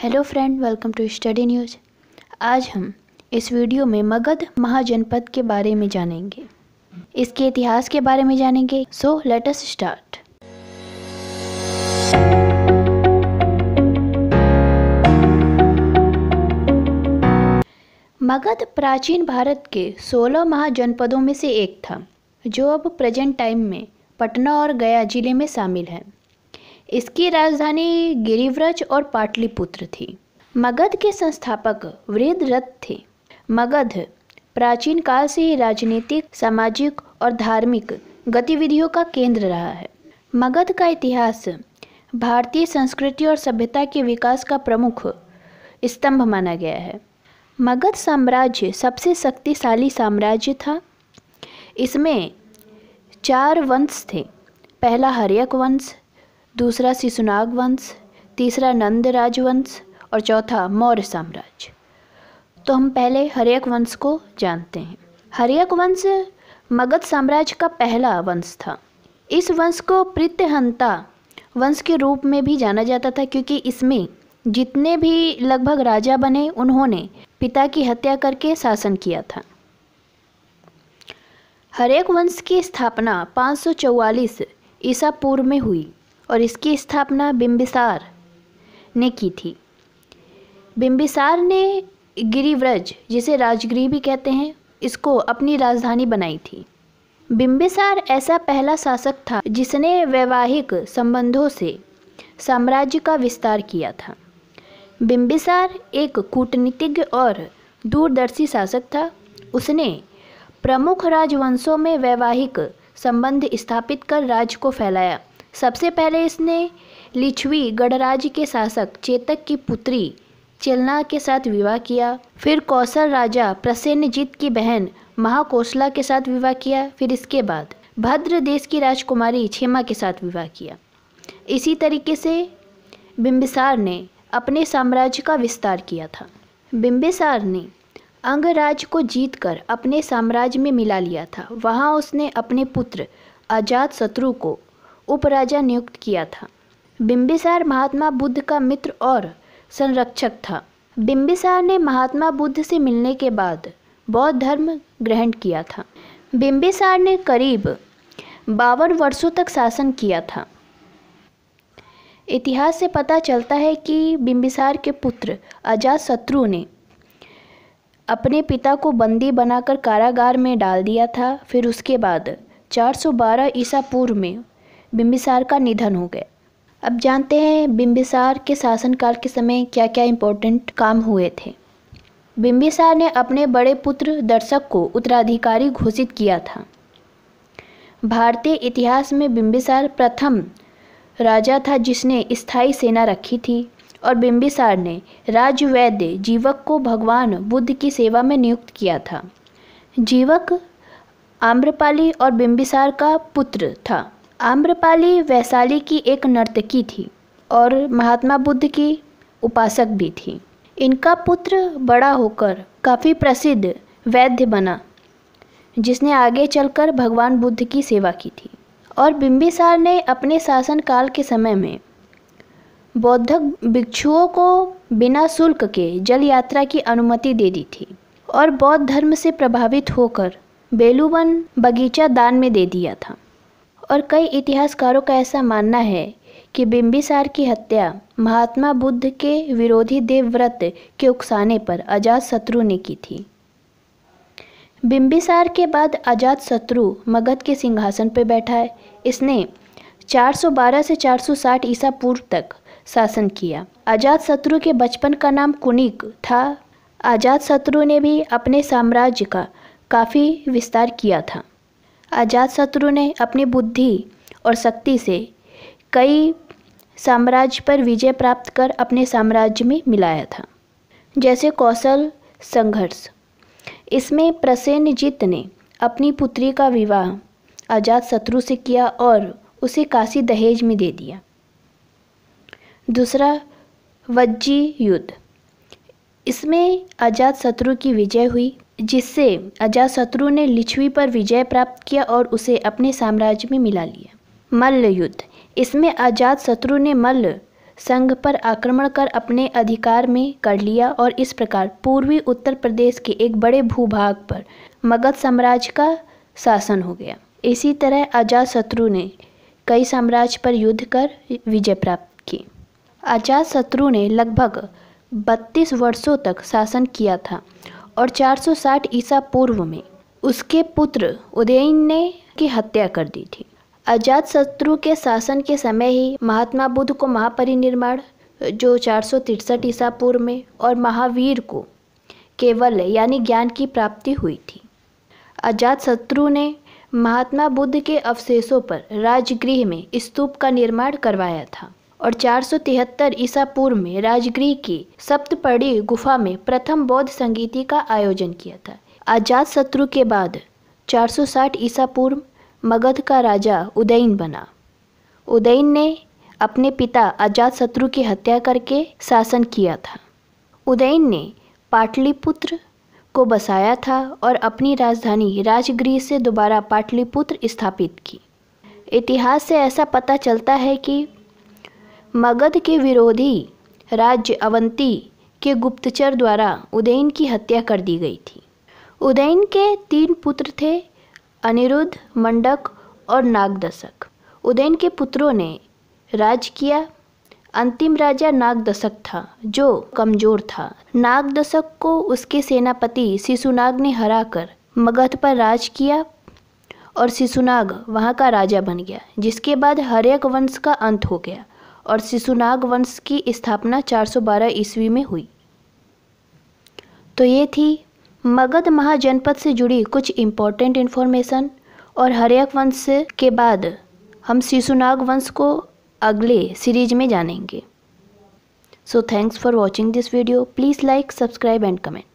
hello friend welcome to study news आज हम इस वीडियो में मगध महाजनपद के बारे में जानेंगे इसके इतिहास के बारे में जानेंगे so let us start Magadh प्राचीन भारत के 16 महाजनपदों में से एक था जो अब प्रेजेंट टाइम में पटना और गया जिले में शामिल है इसकी राजधानी गिरिव्रज और पाटलिपुत्र थी मगध के संस्थापक वृद्धरथ थे मगध प्राचीन काल से ही राजनीतिक सामाजिक और धार्मिक गतिविधियों का केंद्र रहा है मगध का इतिहास भारतीय संस्कृति और सभ्यता के विकास का प्रमुख स्तंभ माना गया है मगध साम्राज्य सबसे शक्तिशाली साम्राज्य था इसमें चार वंश थे पहला हर्यक वंश दूसरा शिशुनाग वंश तीसरा नंद राजवंश और चौथा मौर्य साम्राज्य तो हम पहले हरेक वंश को जानते हैं हरेक वंश मगध साम्राज्य का पहला वंश था इस वंश को प्रत्यहंता वंश के रूप में भी जाना जाता था क्योंकि इसमें जितने भी लगभग राजा बने उन्होंने पिता की हत्या करके शासन किया था हरेक वंश की स्थापना 544 ईसा पूर्व में हुई और इसकी स्थापना बिम्बिसार ने की थी बिम्बिसार ने गिरिव्रज जिसे राजगिरी भी कहते हैं इसको अपनी राजधानी बनाई थी बिम्बिसार ऐसा पहला शासक था जिसने वैवाहिक संबंधों से साम्राज्य का विस्तार किया था बिम्बिसार एक कूटनीतिज्ञ और दूरदर्शी शासक था उसने प्रमुख राजवंशों में वैवाहिक संबंध स्थापित कर राज को फैलाया सबसे पहले इसने लिच्छवी गणराज्य के शासक चेतक की पुत्री चेलना के साथ विवाह किया फिर कौशल राजा प्रसन्नजीत की बहन महाकोसला के साथ विवाह किया फिर इसके बाद भद्र देश की राजकुमारी छेमा के साथ विवाह किया इसी तरीके से बिंबिसार ने अपने साम्राज्य का विस्तार किया था बिम्बिसार ने अंगराज को जीतकर अपने साम्राज्य में मिला लिया था वहाँ उसने अपने पुत्र अजात शत्रु को उपराजा नियुक्त किया था बिम्बिसार महात्मा बुद्ध का मित्र और संरक्षक था बिम्बिसार ने महात्मा बुद्ध से मिलने के बाद बौद्ध धर्म ग्रहण किया था बिम्बिसार ने करीब बावन वर्षों तक शासन किया था इतिहास से पता चलता है कि बिम्बिसार के पुत्र अजात शत्रु ने अपने पिता को बंदी बनाकर कारागार में डाल दिया था फिर उसके बाद 412 ईसा पूर्व में बिम्बिसार का निधन हो गया अब जानते हैं बिम्बिसार के शासनकाल के समय क्या क्या इम्पोर्टेंट काम हुए थे बिम्बिसार ने अपने बड़े पुत्र दर्शक को उत्तराधिकारी घोषित किया था भारतीय इतिहास में बिम्बिसार प्रथम राजा था जिसने स्थायी सेना रखी थी और बिम्बिसार ने राजवैद्य जीवक को भगवान बुद्ध की सेवा में नियुक्त किया था जीवक आम्रपाली और बिम्बिसार का पुत्र था आम्रपाली वैशाली की एक नर्तकी थी और महात्मा बुद्ध की उपासक भी थी इनका पुत्र बड़ा होकर काफ़ी प्रसिद्ध वैद्य बना जिसने आगे चलकर भगवान बुद्ध की सेवा की थी और बिम्बिसार ने अपने शासनकाल के समय में बौद्धक भिक्षुओं को बिना शुल्क के जल यात्रा की अनुमति दे दी थी और बौद्ध धर्म से प्रभावित होकर बेलुवन बगीचा दान में दे दिया था और कई इतिहासकारों का ऐसा मानना है कि बिंबिसार की हत्या महात्मा बुद्ध के विरोधी देवव्रत के उकसाने पर अजात शत्रु ने की थी बिम्बिसार के बाद अजात शत्रु मगध के सिंहासन पर बैठा है इसने 412 से 460 ईसा पूर्व तक शासन किया शत्रु के बचपन का नाम कुनिक था शत्रु ने भी अपने साम्राज्य का काफ़ी विस्तार किया था अजातशत्रु ने अपनी बुद्धि और शक्ति से कई साम्राज्य पर विजय प्राप्त कर अपने साम्राज्य में मिलाया था जैसे कौशल संघर्ष इसमें प्रसेनजीत ने अपनी पुत्री का विवाह अजातशत्रु से किया और उसे काशी दहेज में दे दिया दूसरा वज्जी युद्ध इसमें अजातशत्रु की विजय हुई जिससे अजातशत्रु ने लिच्छवी पर विजय प्राप्त किया और उसे अपने साम्राज्य में मिला लिया मल्ल युद्ध इसमें शत्रु ने मल्ल संघ पर आक्रमण कर अपने अधिकार में कर लिया और इस प्रकार पूर्वी उत्तर प्रदेश के एक बड़े भूभाग पर मगध साम्राज्य का शासन हो गया इसी तरह अजात शत्रु ने कई साम्राज्य पर युद्ध कर विजय प्राप्त की अजात शत्रु ने लगभग बत्तीस वर्षों तक शासन किया था और 460 ईसा पूर्व में उसके पुत्र उदयन ने की हत्या कर दी थी अजात शत्रु के शासन के समय ही महात्मा बुद्ध को महापरिनिर्माण जो चार ईसा पूर्व में और महावीर को केवल यानी ज्ञान की प्राप्ति हुई थी अजात शत्रु ने महात्मा बुद्ध के अवशेषों पर राजगृह में स्तूप का निर्माण करवाया था और चार ईसा पूर्व में राजगृह की सप्तपड़ी गुफा में प्रथम बौद्ध संगीति का आयोजन किया था आजाद शत्रु के बाद 460 ईसा पूर्व मगध का राजा उदयन बना उदयन ने अपने पिता आजाद शत्रु की हत्या करके शासन किया था उदयन ने पाटलिपुत्र को बसाया था और अपनी राजधानी राजगृह से दोबारा पाटलिपुत्र स्थापित की इतिहास से ऐसा पता चलता है कि मगध के विरोधी राज्य अवंती के गुप्तचर द्वारा उदयन की हत्या कर दी गई थी उदयन के तीन पुत्र थे अनिरुद्ध मंडक और नागदशक उदयन के पुत्रों ने राज किया अंतिम राजा नागदशक था जो कमजोर था नागदशक को उसके सेनापति शिशुनाग ने हराकर मगध पर राज किया और शिशुनाग वहाँ का राजा बन गया जिसके बाद हरेक वंश का अंत हो गया और शिशुनाग वंश की स्थापना 412 ईस्वी में हुई तो ये थी मगध महाजनपद से जुड़ी कुछ इम्पोर्टेंट इन्फॉर्मेशन और हरियक वंश के बाद हम शिशुनाग वंश को अगले सीरीज में जानेंगे so thanks for watching this video please like subscribe and comment